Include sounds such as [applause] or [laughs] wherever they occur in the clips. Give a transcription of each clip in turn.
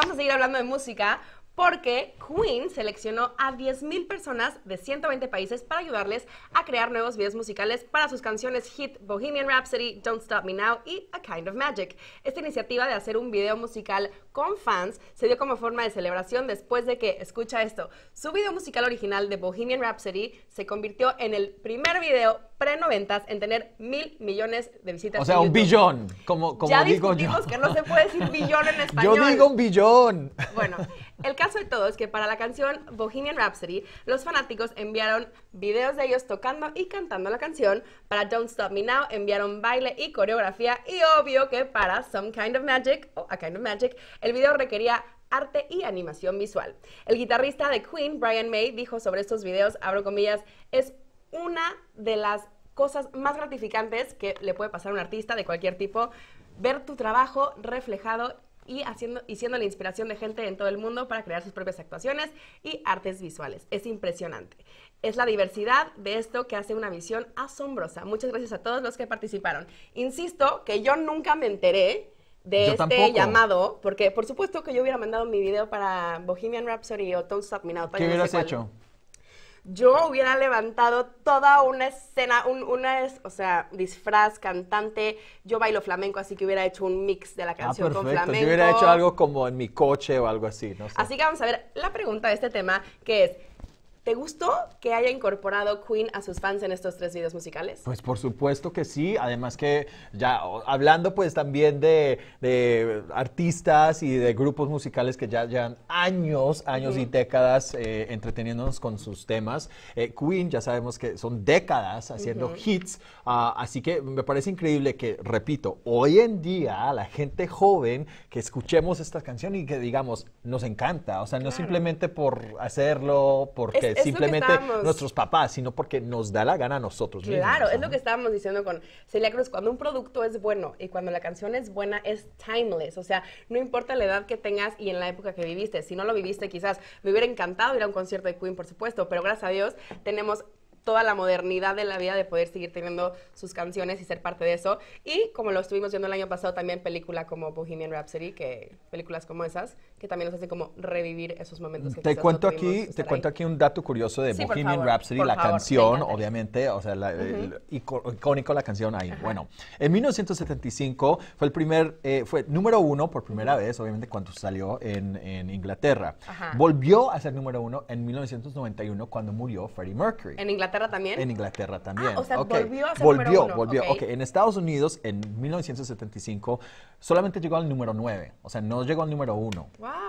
vamos a seguir hablando de música porque Queen seleccionó a 10.000 personas de 120 países para ayudarles a crear nuevos videos musicales para sus canciones hit Bohemian Rhapsody, Don't Stop Me Now y A Kind of Magic. Esta iniciativa de hacer un video musical con fans se dio como forma de celebración después de que, escucha esto, su video musical original de Bohemian Rhapsody se convirtió en el primer video pre-noventas en tener mil millones de visitas. O sea, un billón, como, como ya digo que no se puede decir billón en [laughs] español. Yo digo un billón. Bueno, el caso de todo es que para la canción Bohemian Rhapsody, los fanáticos enviaron videos de ellos tocando y cantando la canción. Para Don't Stop Me Now enviaron baile y coreografía. Y obvio que para Some Kind of Magic o A Kind of Magic, el video requería arte y animación visual. El guitarrista de Queen, Brian May, dijo sobre estos videos, abro comillas, es una de las cosas más gratificantes que le puede pasar a un artista de cualquier tipo, ver tu trabajo reflejado y, haciendo, y siendo la inspiración de gente en todo el mundo para crear sus propias actuaciones y artes visuales. Es impresionante. Es la diversidad de esto que hace una visión asombrosa. Muchas gracias a todos los que participaron. Insisto que yo nunca me enteré de este llamado, porque por supuesto que yo hubiera mandado mi video para Bohemian Rhapsody o Don't Stop Me Now. ¿Qué hubieras hecho? yo hubiera levantado toda una escena, un, una, o sea, disfraz, cantante. Yo bailo flamenco, así que hubiera hecho un mix de la ah, canción con flamenco. Yo hubiera hecho algo como en mi coche o algo así, no Así que vamos a ver la pregunta de este tema, que es, ¿Te gustó que haya incorporado Queen a sus fans en estos tres videos musicales? Pues por supuesto que sí, además que ya hablando pues también de, artistas y de grupos musicales que ya llevan años, años y décadas eh, entreteniéndonos con sus temas. Eh, Queen ya sabemos que son décadas haciendo hits, ah, así que me parece increíble que, repito, hoy en día la gente joven que escuchemos esta canción y que digamos, nos encanta, o sea, no simplemente por hacerlo, porque simplemente nuestros papás, sino porque nos da la gana a nosotros claro, es lo que estábamos diciendo con Celia Cruz. Cuando un producto es bueno y cuando la canción es buena, es timeless. O sea, no importa la edad que tengas y en la época que viviste. Si no lo viviste, quizás me hubiera encantado ir a un concierto de Queen, por supuesto, pero gracias a Dios tenemos toda la modernidad de la vida de poder seguir teniendo sus canciones y ser parte de eso. Y como lo estuvimos viendo el año pasado, también película como Bohemian Rhapsody, que películas como esas, que también nos hace como revivir esos momentos. Que te cuento aquí, te cuento aquí un dato curioso de Bohemian Rhapsody, la canción, obviamente, o sea, icónico la canción ahí. Bueno, en 1975 fue el primer, eh, fue número uno por primera vez, obviamente cuando salió en, Inglaterra. Volvió a ser número uno en 1991 cuando murió Freddie Mercury. En Inglaterra también? En Inglaterra ah, también. o sea, volvió a ser Volvió, volvió. ok, en Estados Unidos en 1975 solamente llegó al número 9, o sea, no llegó al número 1.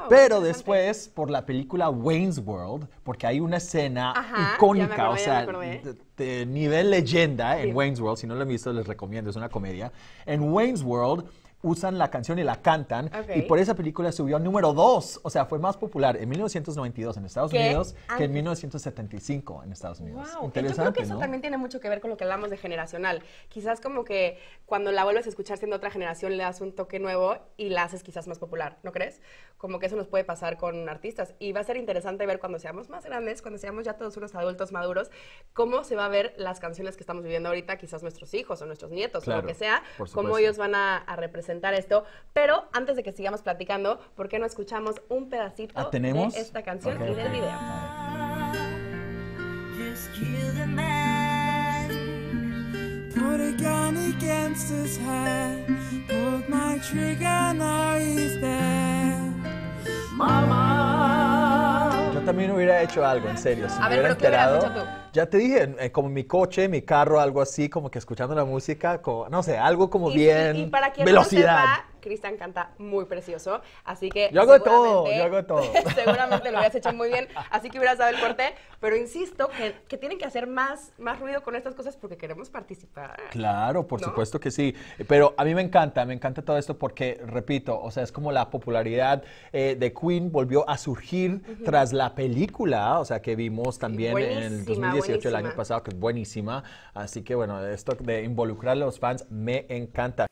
Pero después, por la película Wayne's World, porque hay una escena icónica, o sea, de, nivel leyenda en Wayne's World, si no lo han visto les recomiendo, es una comedia. En Wayne's World usan la canción y la cantan. Y por esa película subió al número 2. O sea, fue más popular en 1992 en Estados Unidos que en 1975 en Estados Unidos. Yo creo que eso también tiene mucho que ver con lo que hablamos de generacional. Quizás como que cuando la vuelves a escuchar siendo otra generación le das un toque nuevo y la haces quizás más popular, ¿no crees? Como que eso nos puede pasar con artistas. Y va a ser interesante ver cuando seamos más grandes, cuando seamos ya todos unos adultos maduros, cómo se va a ver las canciones que estamos viviendo ahorita, quizás nuestros hijos o nuestros nietos o lo que sea, cómo ellos van a representar esto. Pero antes de que sigamos platicando, ¿por qué no escuchamos un pedacito ah, de esta canción okay. y del video? también hubiera hecho algo, en serio. Si me hubiera Ya te dije, eh, como mi coche, mi carro, algo así, como que escuchando la música, no sé, algo como bien. para velocidad. Cristian canta muy precioso, así que... Yo hago todo, yo hago todo. [laughs] seguramente lo habías hecho muy bien, así que hubieras dado el corte, pero insisto que, tienen que hacer más, más ruido con estas cosas porque queremos participar. Claro, por supuesto que sí, pero a mí me encanta, me encanta todo esto porque, repito, o sea, es como la popularidad eh, de Queen volvió a surgir tras la película, o sea, que vimos también en el 2018, el año pasado, que es buenísima, así que bueno, esto de involucrar a los fans me encanta.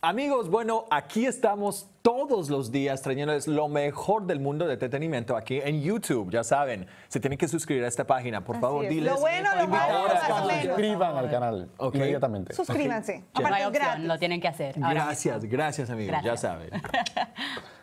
Amigos, bueno, aquí estamos todos los días trayéndoles lo mejor del mundo de entretenimiento aquí en YouTube. Ya saben, se tienen que suscribir a esta página. Por favor, diles. Lo bueno, lo malo, Suscriban al canal inmediatamente. Suscríbanse. no lo tienen que hacer. gracias, gracias, amigos. Ya saben. [laughs]